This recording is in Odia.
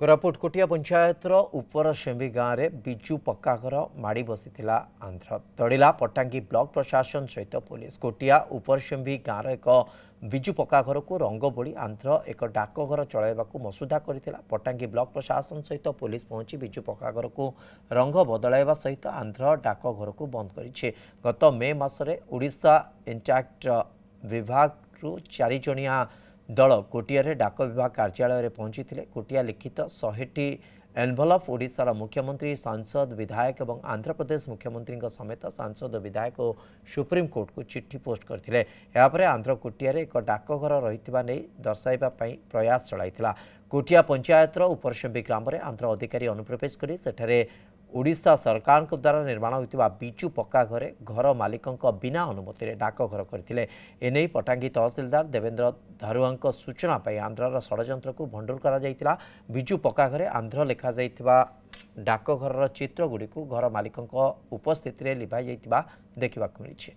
କୋରାପୁଟ କୋଟିଆ ପଞ୍ଚାୟତର ଉପର ସେମ୍ବି ଗାଁରେ ବିଜୁ ପକ୍କା ଘର ମାଡ଼ି ବସିଥିଲା ଆନ୍ଧ୍ର ତଡ଼ିଲା ପଟ୍ଟାଙ୍ଗୀ ବ୍ଲକ ପ୍ରଶାସନ ସହିତ ପୋଲିସ କୋଟିଆ ଉପରସେମ୍ବି ଗାଁର ଏକ ବିଜୁ ପକ୍କା ଘରକୁ ରଙ୍ଗ ବୋଳି ଆନ୍ଧ୍ର ଏକ ଡାକଘର ଚଳାଇବାକୁ ମସୁଧା କରିଥିଲା ପଟ୍ଟାଙ୍ଗୀ ବ୍ଲକ ପ୍ରଶାସନ ସହିତ ପୋଲିସ ପହଞ୍ଚି ବିଜୁ ପକ୍କା ଘରକୁ ରଙ୍ଗ ବଦଳାଇବା ସହିତ ଆନ୍ଧ୍ର ଡାକଘରକୁ ବନ୍ଦ କରିଛି ଗତ ମେ ମାସରେ ଓଡ଼ିଶା ଇଣ୍ଟାକ୍ଟ ବିଭାଗରୁ ଚାରିଜଣିଆ दल कोटिया डाक विभाग कार्यालय पहुंची थे कोटिया लिखित शैटी एनभलप ओडार मुख्यमंत्री सांसद विधायक आंध्र प्रदेश मुख्यमंत्री समेत सांसद विधायक को चिट्ठी पोस्ट करते आन्ध्र कोटिया एक डाकघर रही दर्शा प्रयास चल କୋଟିଆ ପଞ୍ଚାୟତର ଉପରସେମ୍ବି ଗ୍ରାମରେ ଆନ୍ଧ୍ର ଅଧିକାରୀ ଅନୁପ୍ରବେଶ କରି ସେଠାରେ ଓଡ଼ିଶା ସରକାରଙ୍କ ଦ୍ୱାରା ନିର୍ମାଣ ହୋଇଥିବା ବିଜୁ ପକ୍କା ଘରେ ଘର ମାଲିକଙ୍କ ବିନା ଅନୁମତିରେ ଡାକଘର କରିଥିଲେ ଏନେଇ ପଟାଙ୍ଗୀ ତହସିଲଦାର ଦେବେନ୍ଦ୍ର ଧାରୁଆଙ୍କ ସୂଚନା ପାଇ ଆନ୍ଧ୍ରର ଷଡ଼ଯନ୍ତ୍ରକୁ ଭଣ୍ଡୁର କରାଯାଇଥିଲା ବିଜୁ ପକ୍କା ଘରେ ଆନ୍ଧ୍ର ଲେଖାଯାଇଥିବା ଡାକଘରର ଚିତ୍ରଗୁଡ଼ିକୁ ଘର ମାଲିକଙ୍କ ଉପସ୍ଥିତିରେ ଲିଭାଯାଇଥିବା ଦେଖିବାକୁ ମିଳିଛି